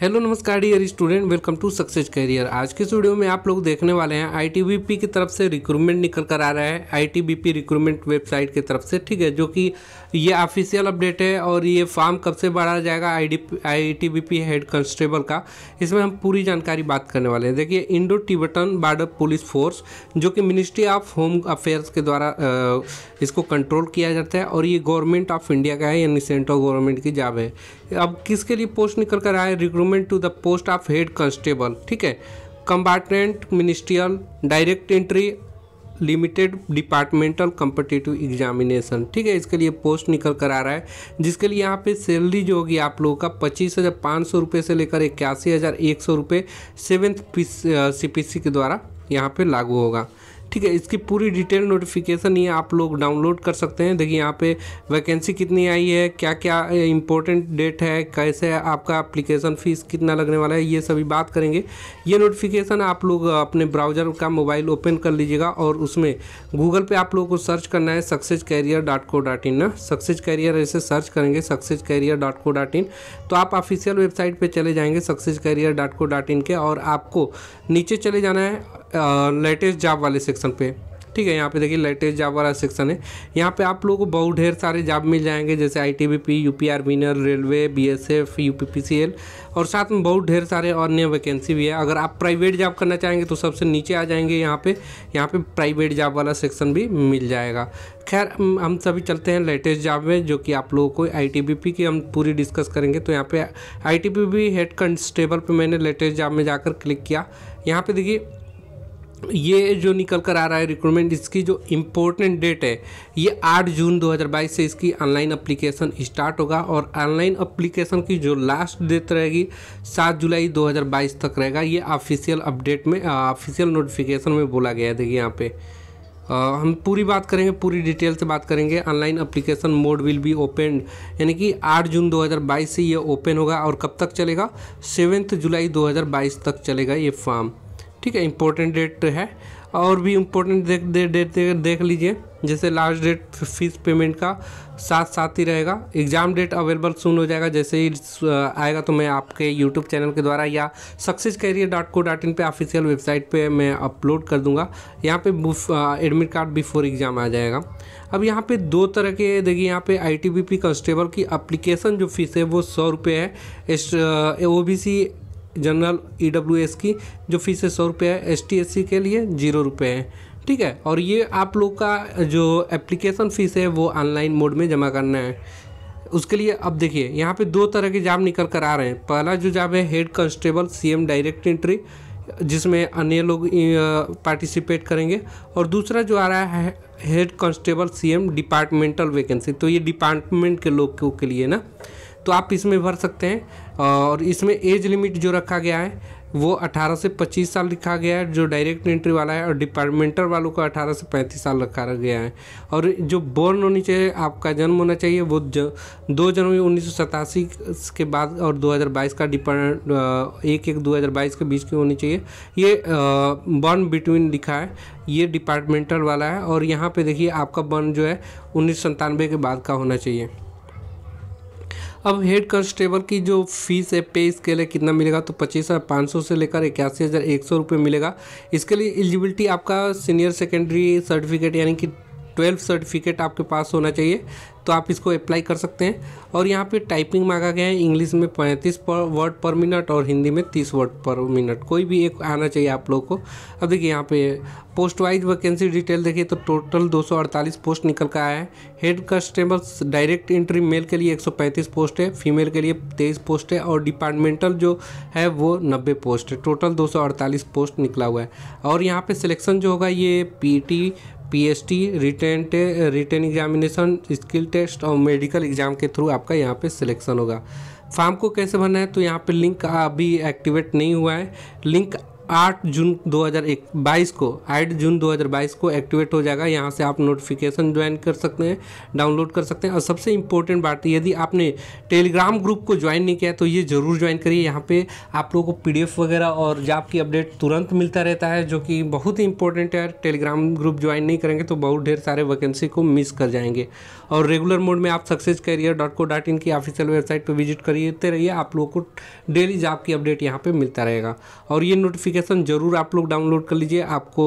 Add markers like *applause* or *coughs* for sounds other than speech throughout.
hello नमस्कार dear student welcome to success career आज के स्टूडियो वीडियो में आप लोग देखने वाले हैं आईटीबीपी की तरफ से रिक्रूटमेंट निकल कर आ रहा है आईटीबीपी रिक्रूटमेंट वेबसाइट की तरफ से ठीक है जो कि ये ऑफिशियल अपडेट है और ये फॉर्म कब से बढ़ा जाएगा आईटीबीपी हेड कांस्टेबल का इसमें हम पूरी जानकारी बात करने वाले हैं देखिए Indo Tibetan border police force जो कि मिनिस्ट्री ऑफ होम अफेयर्स के द्वारा इसको कंट्रोल किया जाता है और ये गवर्नमेंट ऑफ इंडिया का है यानी सेंट्रल गवर्नमेंट की जॉब है अब किसके लिए पोस्ट निकल कर आए recruit appointment to the post of head constable ठीक है compartment ministerial direct entry limited departmental competitive examination ठीक है इसके लिए पोस्ट निकल कर आ रहा है जिसके लिए यहाँ पे सैलरी जो होगी आप लोगों का पच्चीस हज़ार पाँच सौ रुपये से लेकर इक्यासी हज़ार एक सौ रुपये सेवेंथ सी पी सी के द्वारा यहाँ पे लागू होगा ठीक है इसकी पूरी डिटेल नोटिफिकेशन ये आप लोग डाउनलोड कर सकते हैं देखिए यहाँ पे वैकेंसी कितनी आई है क्या क्या इंपॉर्टेंट डेट है कैसे आपका अप्लीकेशन फ़ीस कितना लगने वाला है ये सभी बात करेंगे ये नोटिफिकेशन आप लोग अपने ब्राउज़र का मोबाइल ओपन कर लीजिएगा और उसमें गूगल पर आप लोगों को सर्च करना है success career dot co dot in ना सक्सेस कैरियर ऐसे सर्च करेंगे success career dot co dot in तो आप ऑफिशियल वेबसाइट पर चले जाएंगे success career dot co dot in के और आपको नीचे चले जाना है लेटेस्ट जॉब वाले सेक्शन पे ठीक है यहाँ पे देखिए लेटेस्ट जॉब वाला सेक्शन है यहाँ पे आप लोगों को बहुत ढेर सारे जॉब मिल जाएंगे जैसे I T B P U P R विनर railway B S F U P P C L और साथ में बहुत ढेर सारे अन्य वैकेंसी भी है अगर आप प्राइवेट जॉब करना चाहेंगे तो सबसे नीचे आ जाएंगे यहाँ पे यहाँ पे प्राइवेट जॉब वाला सेक्शन भी मिल जाएगा खैर हम सभी चलते हैं लेटेस्ट जॉब में जो कि आप लोगों को आई टी बी पी की हम पूरी डिस्कस करेंगे तो यहाँ पे I T B P head constable पर मैंने लेटेस्ट जॉब में जाकर क्लिक किया यहाँ पर देखिए ये जो निकल कर आ रहा है रिक्रूटमेंट इसकी जो इम्पोर्टेंट डेट है ये 8 जून 2022 से इसकी ऑनलाइन अप्लीकेशन स्टार्ट होगा और ऑनलाइन अप्लीकेशन की जो लास्ट डेट रहेगी 7 जुलाई 2022 तक रहेगा ये ऑफिशियल अपडेट में ऑफिशियल नोटिफिकेशन में बोला गया है देखिए यहाँ पे Uh, हम पूरी बात करेंगे पूरी डिटेल से बात करेंगे online application mode will be open यानी कि 8 जून 2022 से ये ओपन होगा और कब तक चलेगा सेवेंथ जुलाई 2022 तक चलेगा ये फॉर्म ठीक है इम्पोर्टेंट डेट है और भी इम्पोर्टेंट देख दे, डेट दे, देख लीजिए जैसे लास्ट डेट फीस पेमेंट का साथ साथ ही रहेगा एग्ज़ाम डेट अवेलेबल सुन हो जाएगा जैसे ही आएगा तो मैं आपके यूट्यूब चैनल के द्वारा या success career dot co dot in पर ऑफिशियल वेबसाइट पे मैं अपलोड कर दूंगा यहाँ पे एडमिट कार्ड बिफोर एग्ज़ाम आ जाएगा अब यहाँ पे दो तरह के देखिए यहाँ पे I T B P constable की अप्लीकेशन जो फ़ीस है वो सौ रुपये है O B C general E e की जो फीस है सौ रुपये है एस के लिए जीरो रुपये है ठीक है और ये आप लोग का जो एप्लीकेशन फ़ीस है वो ऑनलाइन मोड में जमा करना है उसके लिए अब देखिए यहाँ पे दो तरह के जाम निकल कर आ रहे हैं पहला जो जाम है head constable CM direct entry जिसमें अन्य लोग पार्टिसिपेट करेंगे और दूसरा जो आ रहा है head constable CM departmental vacancy तो ये डिपार्टमेंट के लोगों के लिए ना तो आप इसमें भर सकते हैं और इसमें एज लिमिट जो रखा गया है वो 18 से 25 साल लिखा गया है जो डायरेक्ट एंट्री वाला है और डिपार्टमेंटल वालों को 18 से 35 साल रखा गया है और जो बोर्न होनी चाहिए आपका जन्म होना चाहिए वो ज, दो जनवरी उन्नीस के बाद और 2022 का डिपार एक एक 2022 के बीच की होनी चाहिए ये बॉर्न बिटवीन लिखा है ये डिपार्टमेंटल वाला है और यहाँ पे देखिए आपका बर्न जो है उन्नीस के बाद का होना चाहिए अब हेड कांस्टेबल की जो फीस है पे स्केल है कितना मिलेगा तो पच्चीस हज़ार पाँच सौ से लेकर इक्यासी हज़ार एक सौ रुपये मिलेगा इसके लिए एलिजिबिलिटी आपका सीनियर सेकेंडरी सर्टिफिकेट यानी कि ट्वेल्व सर्टिफिकेट आपके पास होना चाहिए तो आप इसको अप्लाई कर सकते हैं और यहाँ पे टाइपिंग मांगा गया है इंग्लिश में पैंतीस पर वर्ड पर मिनट और हिंदी में तीस वर्ड पर मिनट कोई भी एक आना चाहिए आप लोगों को अब देखिए यहाँ पे पोस्ट वाइज वैकेंसी डिटेल देखिए तो टोटल 248 पोस्ट निकल कर आया है head customer direct entry male के लिए 135 पोस्ट है फीमेल के लिए 23 पोस्ट है और डिपार्टमेंटल जो है वो 90 पोस्ट है टोटल 248 पोस्ट निकला हुआ है और यहाँ पे सिलेक्शन जो होगा ये PT P T return return examination skill test और मेडिकल एग्जाम के थ्रू आपका यहाँ पे सिलेक्शन होगा फॉर्म को कैसे भरना है तो यहाँ पे लिंक अभी एक्टिवेट नहीं हुआ है लिंक 8 जून 2022 को 8 जून 2022 को एक्टिवेट हो जाएगा यहाँ से आप नोटिफिकेशन ज्वाइन कर सकते हैं डाउनलोड कर सकते हैं और सबसे इम्पोर्टेंट बात यदि आपने टेलीग्राम ग्रुप को ज्वाइन नहीं किया तो ये ज़रूर ज्वाइन करिए यहाँ पे आप लोगों को पीडीएफ वगैरह और जॉब की अपडेट तुरंत मिलता रहता है जो कि बहुत ही इंपॉर्टेंट है टेलीग्राम ग्रुप ज्वाइन नहीं करेंगे तो बहुत ढेर सारे वैकेंसी को मिस कर जाएंगे और रेगुलर मोड में आप success career dot co dot in की ऑफिशियल वेबसाइट पर विजिट करते रहिए आप लोगों को डेली जॉब की अपडेट यहाँ पर मिलता रहेगा और ये नोटिफिकेशन एप्लीकेशन ज़रूर आप लोग डाउनलोड कर लीजिए आपको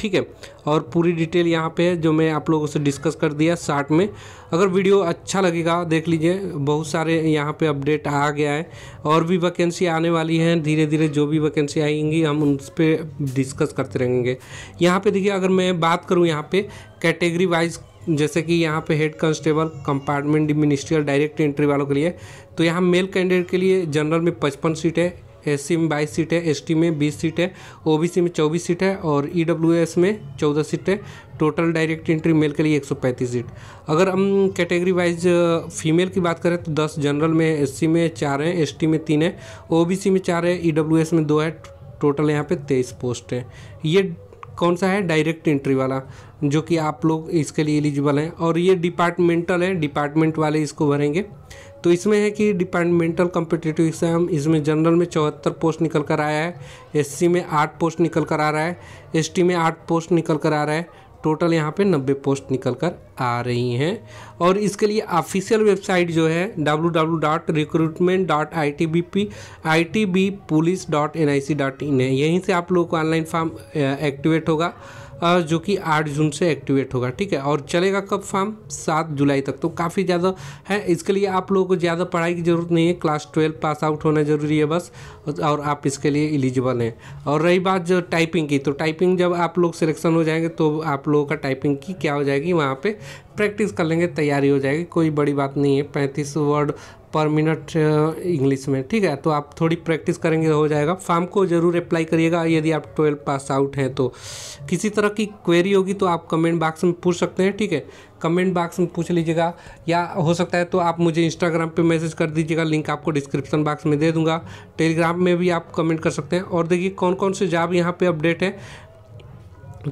ठीक है और पूरी डिटेल यहाँ पे है जो मैं आप लोगों से डिस्कस कर दिया शार्ट में अगर वीडियो अच्छा लगेगा देख लीजिए बहुत सारे यहाँ पे अपडेट आ गया है और भी वैकेंसी आने वाली हैं धीरे धीरे जो भी वैकेंसी आएंगी हम उन पर डिस्कस करते रहेंगे यहाँ पर देखिए अगर मैं बात करूँ यहाँ पर कैटेगरी वाइज जैसे कि यहाँ पे head constable compartment ministerial direct entry वालों के लिए तो यहाँ मेल कैंडिडेट के लिए जनरल में पचपन सीट है सी में बाईस सीट है टी में बीस सीट है सी में चौबीस सीट है और एस में चौदह सीट है टोटल डायरेक्ट एंट्री मेल के लिए 135 सीट अगर हम कैटेगरी वाइज फीमेल की बात करें तो 10 जनरल में एससी में चार हैं एसटी में तीन है ओबीसी में चार है ईडब्ल्यूएस में दो है टोटल यहाँ पे तेईस पोस्ट हैं ये कौन सा है डायरेक्ट एंट्री वाला जो कि आप लोग इसके लिए एलिजिबल हैं और ये डिपार्टमेंटल है डिपार्टमेंट वाले इसको भरेंगे तो इसमें है कि डिपार्टमेंटल कम्पिटेटिव एग्जाम इसमें जनरल में चौहत्तर पोस्ट निकल कर आया है एससी में आठ पोस्ट निकल कर आ रहा है एसटी में आठ पोस्ट निकल कर आ रहा है टोटल यहाँ पे 90 पोस्ट निकल कर आ रही हैं और इसके लिए ऑफिशियल वेबसाइट जो है W W dot recruitment dot I T B P I T B police dot N I C dot in है यहीं से आप लोगों को ऑनलाइन फॉर्म एक्टिवेट होगा जो कि आठ जून से एक्टिवेट होगा ठीक है और चलेगा कब फार्म सात जुलाई तक तो काफ़ी ज़्यादा है इसके लिए आप लोगों को ज़्यादा पढ़ाई की ज़रूरत नहीं है क्लास ट्वेल्व पास आउट होना ज़रूरी है बस और आप इसके लिए एलिजिबल हैं और रही बात जो टाइपिंग की तो टाइपिंग जब आप लोग सिलेक्शन हो जाएंगे तो आप लोगों का टाइपिंग की क्या हो जाएगी वहाँ पर प्रैक्टिस कर लेंगे तैयारी हो जाएगी कोई बड़ी बात नहीं है पैंतीस वर्ड पर मिनट इंग्लिश में ठीक है तो आप थोड़ी प्रैक्टिस करेंगे हो जाएगा फॉर्म को ज़रूर अप्लाई करिएगा यदि आप ट्वेल्व पास आउट हैं तो किसी तरह की क्वेरी होगी तो आप कमेंट बॉक्स में पूछ सकते हैं ठीक है कमेंट बॉक्स में पूछ लीजिएगा या हो सकता है तो आप मुझे इंस्टाग्राम पे मैसेज कर दीजिएगा लिंक आपको डिस्क्रिप्शन बॉक्स में दे दूंगा टेलीग्राम में भी आप कमेंट कर सकते हैं और देखिए कौन कौन से जॉब यहाँ पे अपडेट है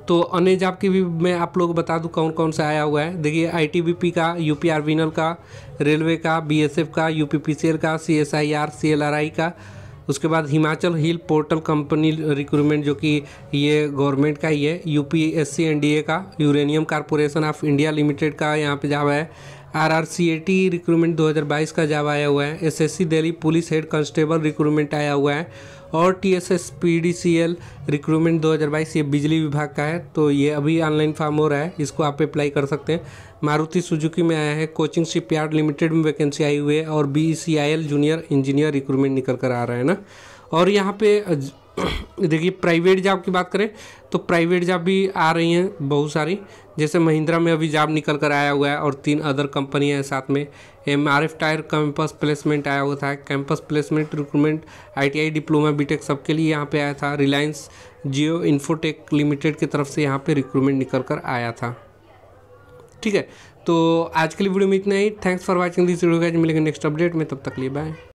तो अन्य जाप की भी मैं आप लोग बता दूं कौन कौन सा आया हुआ है देखिए आईटीबीपी का यूपीआर विनल का रेलवे का बीएसएफ का यूपीपीसीएल का सीएसआईआर सीएलआरआई का उसके बाद Himachal hill portal company recruitment जो कि ये गवर्नमेंट का ही है U P S C N D A का uranium corporation of India limited का यहाँ पे जॉब है R R C A T recruitment 2022 का जवाब आया हुआ है S S C Delhi police head constable recruitment आया हुआ है और T S S P D C L recruitment 2022 ये बिजली विभाग का है तो ये अभी ऑनलाइन फॉर्म हो रहा है इसको आप अप्लाई कर सकते हैं मारुति सुजुकी में आया है कोचिंग शिप यार्ड लिमिटेड में वैकेंसी आई हुई है और B C I L junior engineer recruitment निकल कर आ रहा है ना और यहाँ पे *coughs* देखिए प्राइवेट जॉब की बात करें तो प्राइवेट जॉब भी आ रही हैं बहुत सारी जैसे महिंद्रा में अभी जॉब निकल कर आया हुआ है और तीन अदर कंपनियां हैं साथ में M R F tyre campus placement आया हुआ था campus placement recruitment I T I diploma B tech सबके लिए यहाँ पे आया था रिलायंस जियो इन्फोटेक लिमिटेड की तरफ से यहाँ पे रिक्रूटमेंट निकल कर आया था ठीक है तो आज के लिए वीडियो में इतना ही thanks for watching this video का मिलेंगे नेक्स्ट अपडेट में तब तक लिए बाय